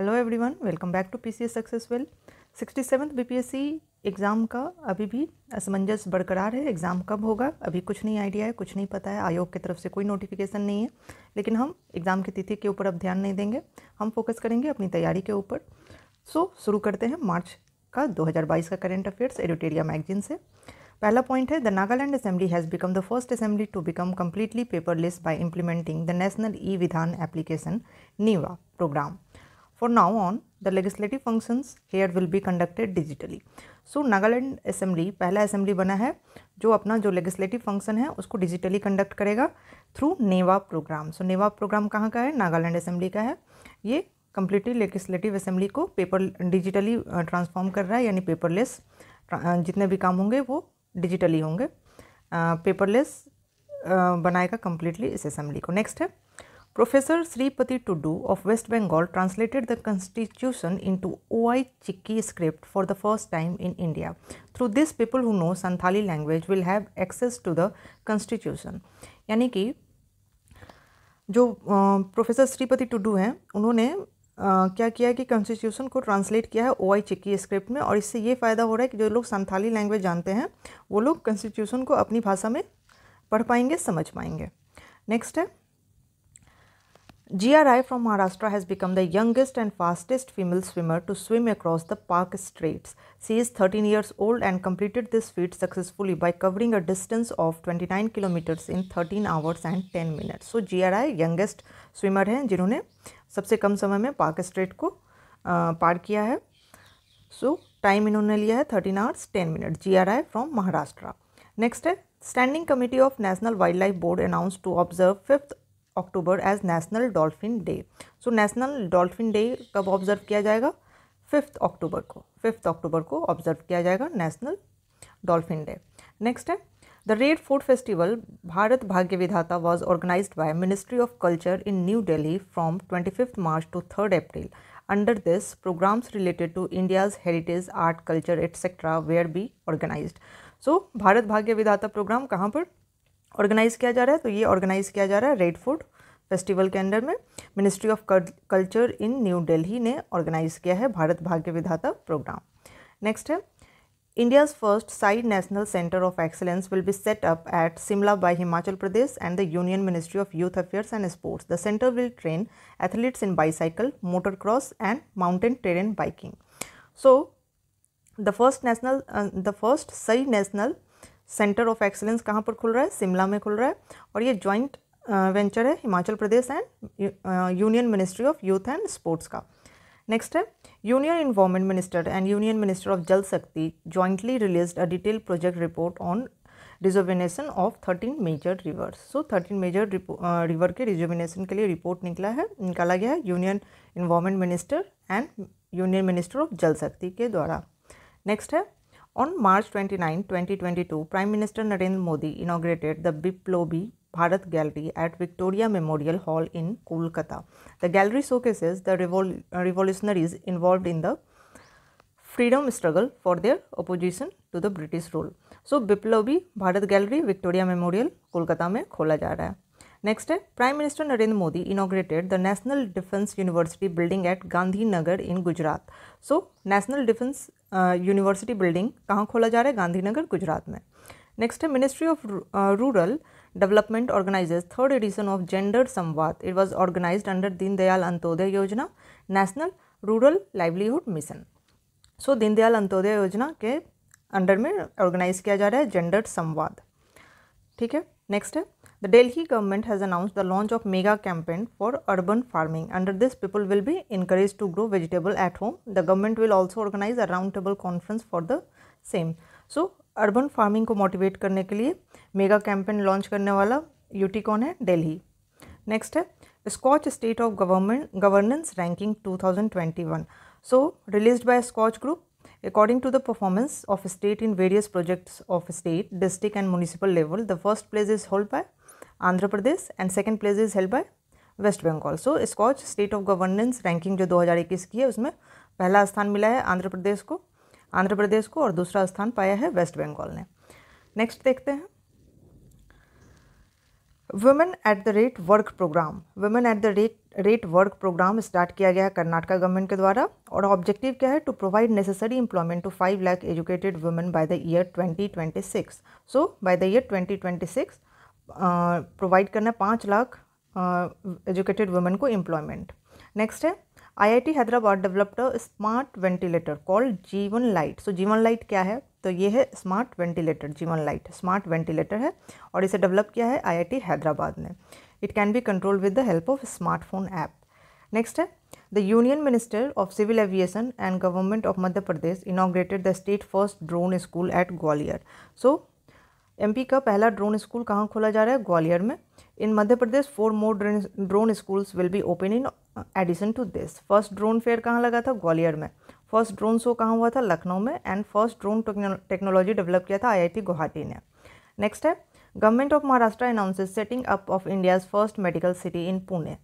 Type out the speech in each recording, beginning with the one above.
Hello everyone welcome back to PCS successful sixty seventh BPSC exam का अभी भी असमंजस बरकरार है एग्ज़ाम कब होगा अभी कुछ नहीं आइडिया है कुछ नहीं पता है आयोग की तरफ से कोई नोटिफिकेशन नहीं है लेकिन हम एग्ज़ाम की तिथि के ऊपर अब ध्यान नहीं देंगे हम फोकस करेंगे अपनी तैयारी के ऊपर सो शुरू करते हैं मार्च का 2022 का करेंट अफेयर्स एडिटेरिया मैगजीन से पहला पॉइंट है the Nagaland assembly has become the first assembly to become completely paperless by implementing the national e Vidhan application NeVA programme for now on the legislative function here will be conducted digitally so Nagaland assembly पहला assembly बना है जो अपना जो legislative function है उसको digitally conduct करेगा through NeVA programme so NeVA programme कहाँ का है नागालैंड असेंबली का है ये कंप्लीटली लेगिस्लेटिव असेंबली को पेपर डिजिटली ट्रांसफॉर्म कर रहा है यानी पेपरलेस जितने भी काम होंगे वो डिजिटली होंगे पेपरलेस बनाएगा कम्प्लीटली इस असेंबली को नेक्स्ट है Professor Sripati Tudu of West Bengal translated the constitution into Oi Chikki script for the first time in India. Through this, people who know Santhali language will have access to the constitution. यानी कि जो professor Shripati Tudu हैं उन्होंने Uh, क्या किया है कि constitution को ट्रांसलेट किया है ओ आई चिक्की स्क्रिप्ट में और इससे ये फ़ायदा हो रहा है कि जो लोग संथाली लैंग्वेज जानते हैं वो लोग कॉन्स्टिट्यूशन को अपनी भाषा में पढ़ पाएंगे समझ पाएंगे नेक्स्ट है GRI from Maharashtra has become the youngest and fastest female swimmer to swim across the Park Straits. She is 13 years old and completed this feat successfully by covering a distance of 29 kilometers in 13 hours and 10 minutes. So GRI youngest swimmer हैं जिन्होंने सबसे कम समय में Park straight को पार किया है सो time इन्होंने लिया है 13 hours 10 minutes. GRI from Maharashtra. Next Maharashtra next है standing committee of national wildlife board announce October as national dolphin day so national dolphin day कब ऑब्जर्व किया जाएगा फिफ्थ अक्टूबर को फिफ्थ अक्टूबर को ऑब्जर्व किया जाएगा नेशनल डॉल्फिन डे नेक्स्ट है the red food festival Bharat Bhagya Vidhata was organise by ministry of culture in New Delhi from twenty fifth March to third April under this programmes related to India's heritage art culture etcetera where be organise so Bharat Bhagya Vidhata programme कहाँ पर organise किया जा रहा है तो ये organise किया जा रहा है रेड फूड फेस्टिवल के अंडर में ministry of culture in New Delhi ने ऑर्गेनाइज किया है भारत भाग्य विधाता प्रोग्राम नेक्स्ट है India's first SAI national centre of excellence will be set up at Shimla by Himachal Pradesh and the union ministry of youth affairs and sports the centre will train athletes in bicycle motor cross and mountain terrain biking so the first national the first Sai national centre of excellence कहाँ पर खुल रहा है शिमला में खुल रहा है और ये ज्वाइंट वेंचर है Himachal Pradesh and union ministry of youth and sports का नेक्स्ट है union environment minister and union minister of Jal Shakti jointly release a detail project report on rejuvenation of thirteen major rivers so thirteen major river के rejuvenation के लिए report निकला है निकाला गया है union environment minister and union minister of Jal Shakti के द्वारा नेक्स्ट है On March 29, 2022, Prime Minister Narendra Modi inaugurated the Biplobi Bharat Gallery at Victoria Memorial Hall in Kolkata. The gallery showcases the revol revolutionaries involved in the freedom struggle for their opposition to the British rule. So, Biplobi Bharat Gallery, Victoria Memorial, Kolkata mein khola ja raha hai. Next, Prime Minister Narendra Modi inaugurated the National Defence University building at at Gandhinagar in Gujarat so national defence university building कहाँ खोला जा रहा है गांधीनगर गुजरात में next है ministry of rural development organises third edition of gender Samvad it was organise under Deendayal Antyodaya Yojana national rural livelihood mission so Deendayal Antyodaya Yojana के under में organise किया जा रहा है जेंडर संवाद ठीक है नेक्स्ट है The Delhi government has announced the launch of mega campaign for urban farming. Under this, people will be encouraged to grow vegetable at home. The government will also organize a roundtable conference for the same. So, urban farming को motivate करने के लिए mega campaign launch करने वाला UT कौन है Delhi. Next है Scotch State of Government Governance Ranking 2021 So released by Scotch Group. According to the performance of state in various projects of state, district and municipal level, the first place is held by Andhra Pradesh and second place is held by West Bengal so Skoch state of governance ranking जो 2021 की है उसमें पहला स्थान मिला है आंध्र प्रदेश को आंध्र प्रदेश को और दूसरा स्थान पाया है वेस्ट बंगाल ने नेक्स्ट देखते हैं women at the rate work programme women at the rate rate work programme start किया गया है कर्नाटका गवर्नमेंट के द्वारा और ऑब्जेक्टिव क्या है to provide necessary employment to five lakh educated women by the year 2026 so by the year 2026 provide करना है पाँच लाख एजुकेटेड वुमेन को एम्प्लॉयमेंट नेक्स्ट है IIT Hyderabad developed a smart ventilator called Jeevan lite so Jeevan lite क्या है तो ये है smart ventilator Jeevan lite smart ventilator है और इसे डेवलप किया है आईआईटी हैदराबाद ने it can be control with the help of smartphone app next है the union minister of civil aviation and government of Madhya Pradesh inaugurated the state first drone school at Gwalior so MP का पहला drone school कहाँ खोला जा रहा है ग्वालियर में in Madhya Pradesh four more drone drone schools will be open in addition to this first drone fair कहाँ लगा था ग्वालियर में फर्स्ट ड्रोन शो कहाँ हुआ था लखनऊ में and first drone technology develop किया था आईआईटी गुवाहाटी ने नेक्स्ट है government of Maharashtra announces setting up of India's first medical city in Pune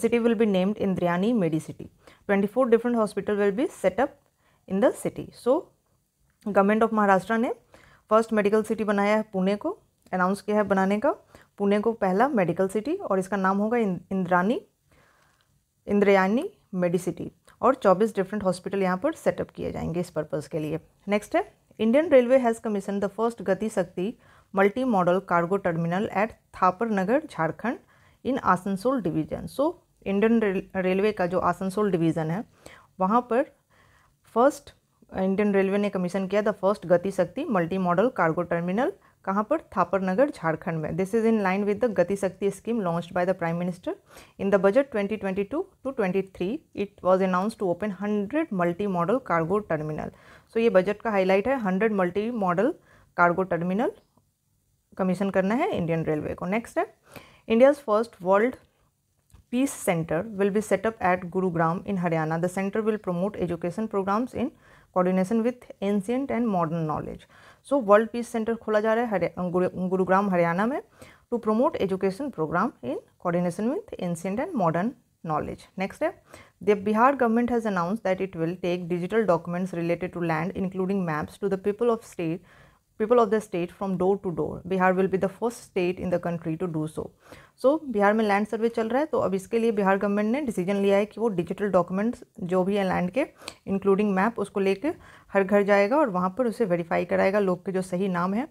city will be named Indrayani medi city twenty four different hospital will be set up in the city so government of Maharashtra ने first medical city बनाया है पुणे को announce किया है बनाने का पुणे को पहला मेडिकल सिटी और इसका नाम होगा इंद्रानी इंद्रयानी मेडिसिटी और 24 डिफरेंट हॉस्पिटल यहाँ पर सेटअप किए जाएंगे इस पर्पज़ के लिए नेक्स्ट है Indian railway has commission the first Gati Shakti multi modal cargo terminal at Thapar Nagar Jharkhand in Asansol division so Indian railway का जो आसनसोल डिवीज़न है वहाँ पर फर्स्ट इंडियन रेलवे ने कमीशन किया the first Gati Shakti multi modal cargo terminal कहाँ पर थापर नगर झारखंड में this is in line with the Gati Shakti scheme launch by the prime minister in the budget 2022 to 23 it was announce to open 100 multi modal cargo terminal so ये budget का highlight है hundred multi modal cargo terminal commission करना है Indian railway को next है India's first world peace centre will be set up at Gurugram in Haryana the centre will promote education programmes in coordination with ancient and modern knowledge. So World Peace Center खोला जा रहा है गुरुग्राम हरियाणा में to promote education program in coordination with ancient and modern knowledge. Next step, the Bihar government has announced that it will take digital documents related to land including maps to the people of state people of the state from door to door Bihar will be the first state in the country to do so so Bihar में land सर्वे चल रहा है तो अब इसके लिए Bihar government ने decision लिया है कि वो डिजिटल डॉक्यूमेंट्स जो भी है लैंड के इंक्लूडिंग मैप उसको लेके हर घर जाएगा और वहाँ पर उसे वेरीफाई कराएगा लोग के जो सही नाम है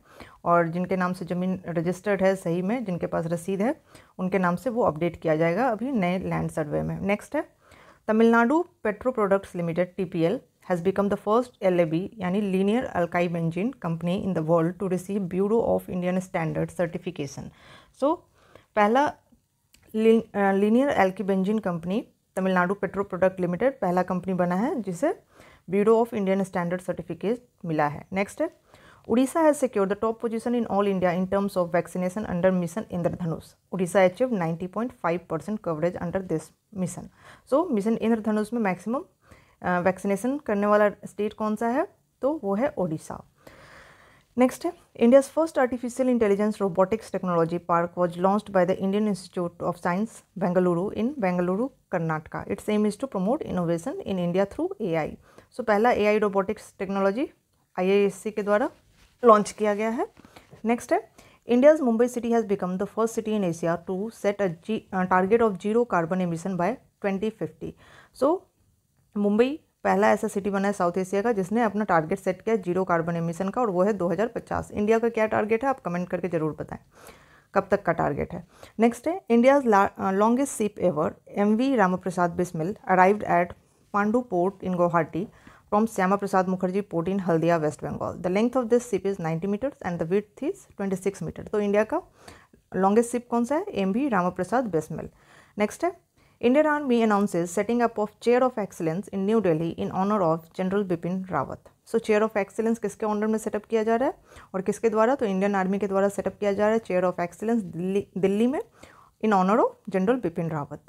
और जिनके नाम से ज़मीन रजिस्टर्ड है सही में जिनके पास रसीद है उनके नाम से वो अपडेट किया जाएगा अभी नए लैंड सर्वे में नेक्स्ट है Tamil Nadu petro products limited T has become the first LAB यानी linear alkyl benzene company in the world to receive Bureau of Indian Standards certification. So पहला uh, linear alkyl benzene company Tamil Nadu petro product limited पहला company बना है जिसे bureau of Indian standard certificate मिला है next है Orissa has secure the top position in all India in terms of vaccination under mission Indradhanush Orissa achieve 90.5 percent coverage under this mission so mission Indradhanush में maximum vaccination करने वाला state कौन सा है तो वो है ओडिशा नेक्स्ट है India's first artificial intelligence robotics technology park was launched by the Indian institute of science Bengaluru in Bengaluru Karnataka its aim is to promote innovation in India through a so पहला ए रोबोटिक्स टेक्नोलॉजी आई के द्वारा launch किया गया है next है India's Mumbai city has become the first city in Asia to set a target of zero carbon emission by 2050. So So Mumbai पहला ऐसा city बना है साउथ एशिया का जिसने अपना टारगेट सेट किया जीरो कार्बन एमिशन का और वो है 2050 इंडिया का क्या टारगेट है आप कमेंट करके ज़रूर बताएं कब तक का टारगेट है नेक्स्ट है India's longest ship ever M V Ramaprasad Bismil arrived at Pandu port in Guwahati from Shyama Prasad Mukherjee port in Haldia West Bengal the length of this ship is ninety metres and the width is twenty metre तो India का longest ship कौन सा है M V Rama Prasad next है Indian Army announces setting up of Chair of Excellence in New Delhi in honor of General Bipin Rawat. So chair of excellence किसके honour में set up किया जा रहा है और किसके द्वारा तो इंडियन आर्मी के द्वारा सेटअप किया जा रहा है chair of excellence Delhi Delhi में in honour of general Bipin Rawat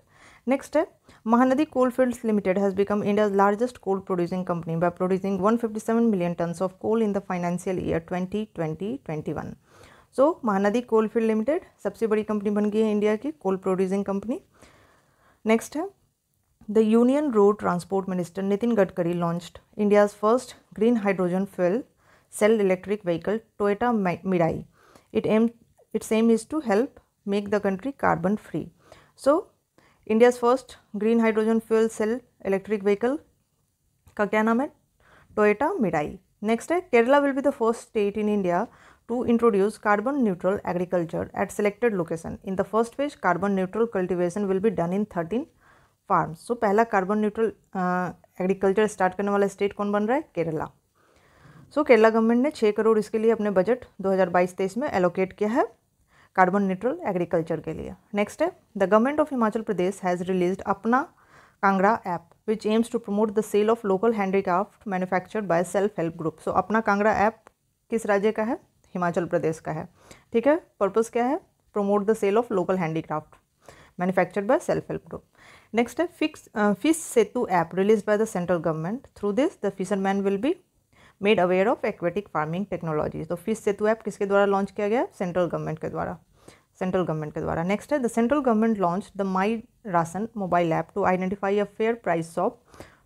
next है Mahanadi coal fields limited has become India's largest coal producing company by producing 157 million tonnes of coal in the financial year 2020-21 so Mahanadi coal field limited सबसे बड़ी कंपनी बन गई है India की coal producing company Next the Union Road Transport Minister Nitin Gadkari launched India's first green hydrogen fuel cell electric vehicle Toyota Mirai. It aim its aim is to help make the country carbon free. So, India's first green hydrogen fuel cell electric vehicle का क्या नाम है Toyota Mirai next है Kerala will be the first state to introduce carbon neutral agriculture at selected location. In the first phase, carbon neutral cultivation will be done in 13 farm so पहला carbon neutral agriculture start करने वाला state कौन बन रहा है Kerala so so, Kerala government ने छः करोड़ इसके लिए अपने बजट 2022-23 में एलोकेट किया है कार्बन न्यूट्रल एग्रीकल्चर के लिए नेक्स्ट है the government of Himachal Pradesh has release Apna Kangra app which aims to promote the sale of local handicraft manufactured by self help group so Apna Kangra app किस राज्य का है हिमाचल प्रदेश का है ठीक है पर्पज़ क्या है promote the sale of local handicraft manufactured by self help group next है fix fish Setu app release by the central government through this the fisherman will be made aware of aquatic farming technology तो fish Setu app किसके द्वारा launch किया गया central government के द्वारा central government के द्वारा नेक्स्ट है the central government launch the my ration mobile app to identify a fair price of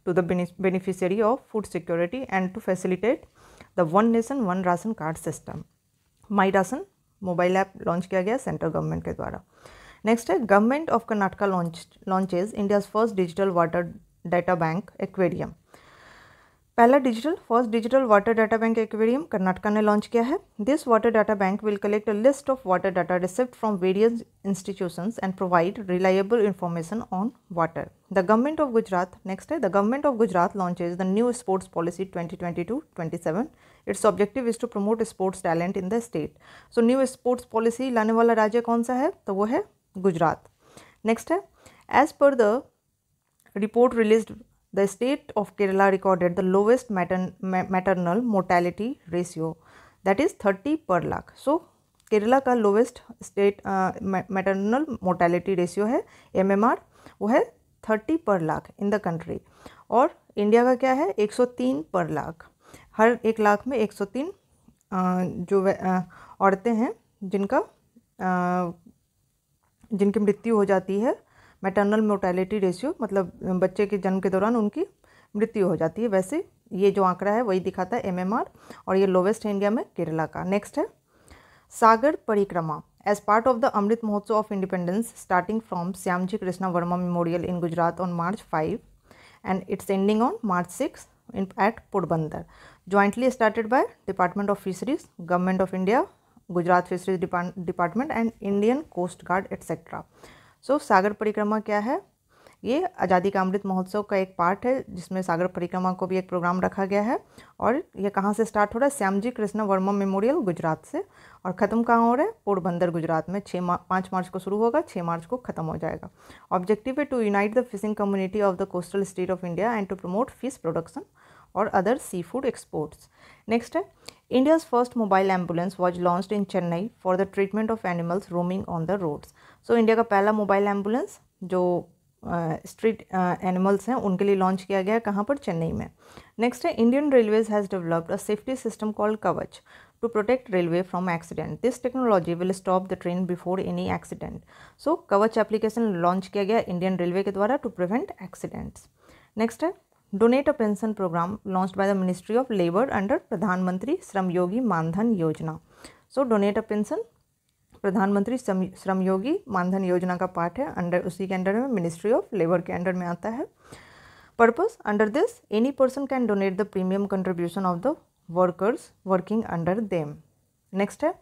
to the beneficiary of food security and to facilitate the one nation one ration card system my ration mobile app launch किया गया central government के द्वारा next है government of Karnataka launch launches India's first digital water data bank aquarium पहला digital first digital water data bank aquarium Karnataka ने launch किया है this water data bank will collect a list of water data receipt from various institutions and provide reliable information on water the government of Gujarat next है the government of Gujarat launches the new sports policy twenty seven its objective is to promote sports talent in the state so new sports policy लाने वाला राज्य कौन सा है तो वो है गुजरात नेक्स्ट है as per the report release the state of Kerala recorded the lowest maternal maternal ratio that is thirty per lakh so Kerala का lowest state maternal mortality ratio है एम एम आर वो है thirty per lakh in the country और India का क्या है एक सौ तीन पर लाख हर एक लाख में एक सौ तीन जो औरतें हैं जिनका जिनकी मृत्यु हो जाती है मैटर्नल मोर्टैलिटी रेशियो मतलब बच्चे के जन्म के दौरान उनकी मृत्यु हो जाती है वैसे ये जो आंकड़ा है वही दिखाता है एम और ये लोवेस्ट इंडिया में केरला का नेक्स्ट है Sagar Parikrama as part of the Amrit Mahotsav of independence starting from Shyamji Krishna Varma memorial in Gujarat on March five and its ending on March six in at Porbandar jointly started by department of fisheries government of India Gujarat fisheries department and Indian coast guard etcetera so so, Sagar Parikrama क्या है ये आज़ादी का अमृत महोत्सव का एक part है जिसमें सागर परिक्रमा को भी एक प्रोग्राम रखा गया है और ये कहाँ से स्टार्ट हो रहा है श्यामजी कृष्ण वर्मा मेमोरियल गुजरात से और ख़त्म कहाँ हो रहा है पोरबंदर गुजरात में छः मा पाँच मार्च को शुरू होगा छः मार्च को ख़त्म हो जाएगा ऑब्जेक्टिव है to unite the fishing community of the coastal state of India and to promote fish production और other seafood exports next है India's first mobile ambulance was launched in Chennai for the treatment of animals roaming on the roads. So India का पहला mobile ambulance जो street uh, animals uh, हैं उनके लिए launch किया गया कहाँ पर चेन्नई में नेक्स्ट है Indian railways has developed a safety system called Kavach to protect railway from accident this technology will stop the train before any accident so Kavach application launch किया गया इंडियन रेलवे के द्वारा टू प्रिवेंट एक्सीडेंट्स नेक्स्ट है donate a pension programme launch by the ministry of labour under Pradhan Mantri Shramyogi Maandhan Yojana so donate a pension a pension प्रधानमंत्री श्रमयोगी मानधन योजना का part है under उसी के अंडर में मिनिस्ट्री ऑफ लेबर के अंडर में आता है purpose under this any person can donate the premium contribution of the workers working under them next है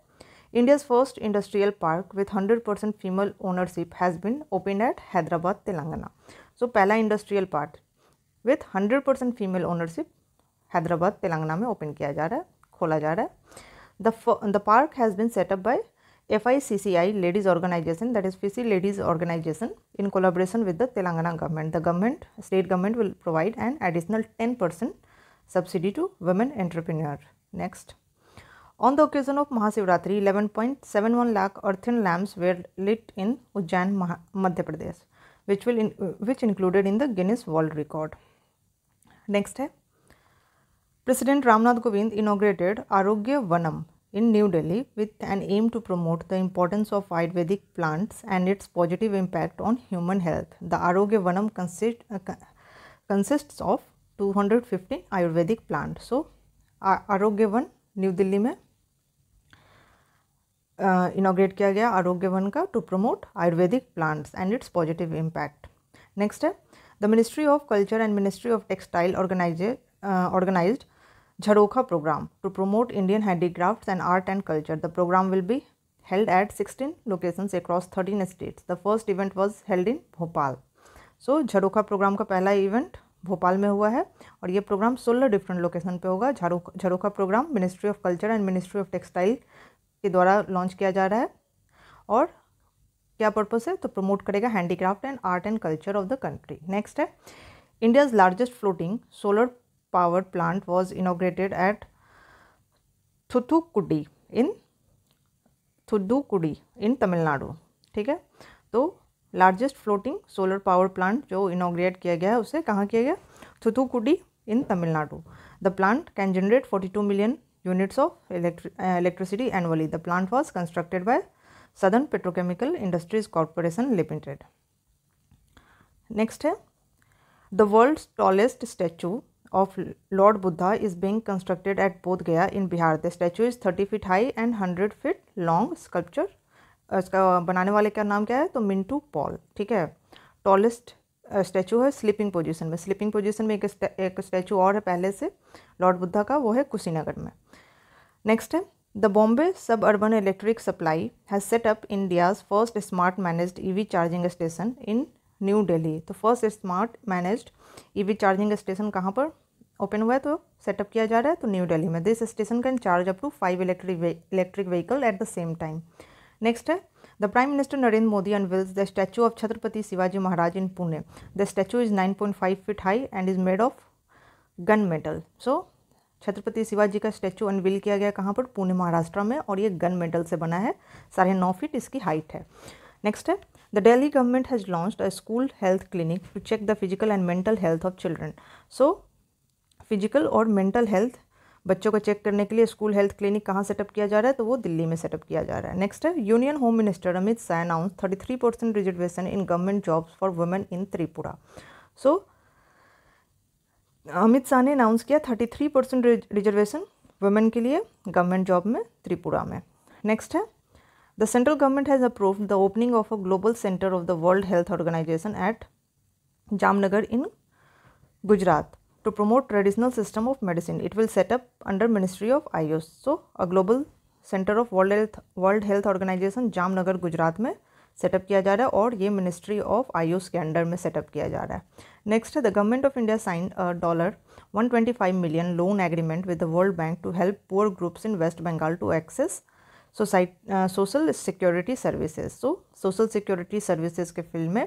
India's first industrial park with hundred percent female ownership has been open at Hyderabad Telangana so पहला industrial park with hundred percent female ownership Hyderabad Telangana में open किया जा रहा है खोला जा रहा है the park has been set up by F I C C I ladies organisation that is P C ladies organisation in collaboration with the Telangana government the government state government will provide an additional ten percent subsidy to women entrepreneur next occasion of Mahashivratri eleven point seven one lakh lamps lamps were lit in Ujjain Madhya Pradesh which will which included in the Guinness world record next है president Ramnath Kovind inaugurated Arogya Vanam in New Delhi with an aim to promote the importance of ayurvedic plants and its positive impact on human health the Arogya Vanam consist of two hundred 215 ayurvedic plant so Arogya Van new Delhi में इनोग्रेट uh, किया गया आरोग्य वन का to promote ayurvedic plants and its positive impact next है the ministry of culture and ministry of textile organize organize Jharokha program to promote Indian handicraft and art and culture the program will be held at sixteen location across thirteen states the first event was held in Bhopal so Jharokha program का पहला event Bhopal में हुआ है और ये programme सोलह different location पे होगा झाड़ू Jharokha program ministry of culture and ministry of textile के द्वारा लॉन्च किया जा रहा है और क्या पर्पज है तो प्रमोट करेगा handicraft and art and culture of the country next है India's largest floating solar power plant was inaugurated at Thoothukudi in Thoothukudi in Tamil Nadu ठीक है तो largest floating solar power plant जो इनोग्रेट किया गया है उसे कहाँ किया गया Thoothukudi in Tamil Nadu the plant can generate forty two million units of electricity annually the plant was constructed by Southern Petrochemical Industries Corporation Limited next है the world tallest statue of Lord Buddha is being constructed at Bodh Gaya in Bihar the statue is thirty feet high and hundred feet long sculpture इसका बनाने वाले का नाम क्या है तो मिंटू पॉल ठीक है टॉलेस्ट स्टैचू uh, है स्लीपिंग पोजीशन में स्लीपिंग पोजीशन में एक स्टैचू और है पहले से लॉर्ड बुद्धा का वो है कुशीनगर में नेक्स्ट है The Bombay Suburban Electric Supply has set up India's first smart managed EV charging station in new Delhi. तो first smart managed EV charging station कहाँ पर ओपन हुआ है तो सेटअप किया जा रहा है तो न्यू दिल्ली में this station can charge up to five electric electric vehicle at the same time next है the prime minister Narendra Modi unveils the statue of Chhatrapati Shivaji Maharaj in Pune the statue is nine point five feet high and is made of gun metal so Chhatrapati Shivaji का statue unveil किया गया कहाँ पर पुणे महाराष्ट्र में और ये gun medal से बना है साढ़े नौ फीट इसकी हाइट है नेक्स्ट है the Delhi government has launch a school health clinic to check the physical and mental health of children so physical और मेंटल हेल्थ बच्चों को चेक करने के लिए स्कूल हेल्थ क्लिनिक कहाँ सेटअप किया जा रहा है तो वो दिल्ली में सेटअप किया जा रहा है नेक्स्ट है union home minister Amit Shah announce thirty three percent reservation in government jobs for women in Tripura so so, Amit Shah ने अनाउंस किया thirty three percent reservation women के लिए गवर्नमेंट जॉब में त्रिपुरा में नेक्स्ट है the central government has approve the opening of a global centre of the World Health Organization at Jamnagar in Gujarat to promote traditional system of medicine it will set up under ministry of Ayush so a global centre of world health World Health Organization Jamnagar Gujarat में set up किया जा रहा है और ये ministry of Ayush के under में set up किया जा रहा है नेक्स्ट है the government of India sign dollar 125 million loan agreement with the World Bank to help poor groups in West Bengal to access society social security services so social security services के field में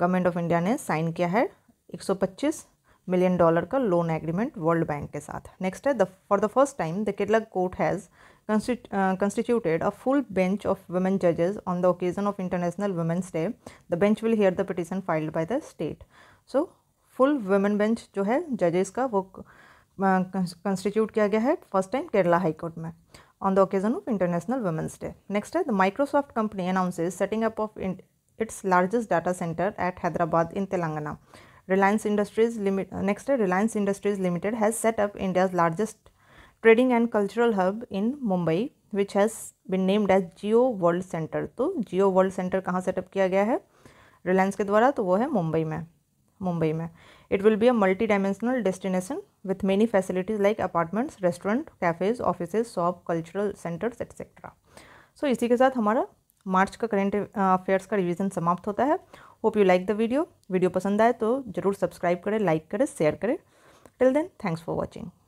government of India ने sign किया है 125 million dollar का loan agreement World Bank के साथ next है the for the first time the Kerala court has Uh, constituted a full bench of women judges on the occasion of International Women's Day. The bench will hear the petition filed by the state. So, full women bench जो है जजेस का वो constitute uh, किया गया है first time Kerala high court में on the occasion of international women's day next है the Microsoft company announces setting up of its largest data centre at Hyderabad in Telangana Reliance Industries limit next है Reliance Industries Limited has set up India's largest trading and cultural hub in Mumbai which has been named as Jio World Centre तो Jio World Centre कहाँ set up किया गया है रिलायंस के द्वारा तो वो है मुंबई में मुंबई में it will be a multi dimensional destination with many facilities like apartments restaurant cafes office shop cultural centres etcetera so इसी के साथ हमारा मार्च का करेंट अफेयर्स uh, का रिविजन समाप्त होता है hope you like the video video पसंद आए तो ज़रूर सब्सक्राइब करें लाइक करें शेयर करें till then thanks for watching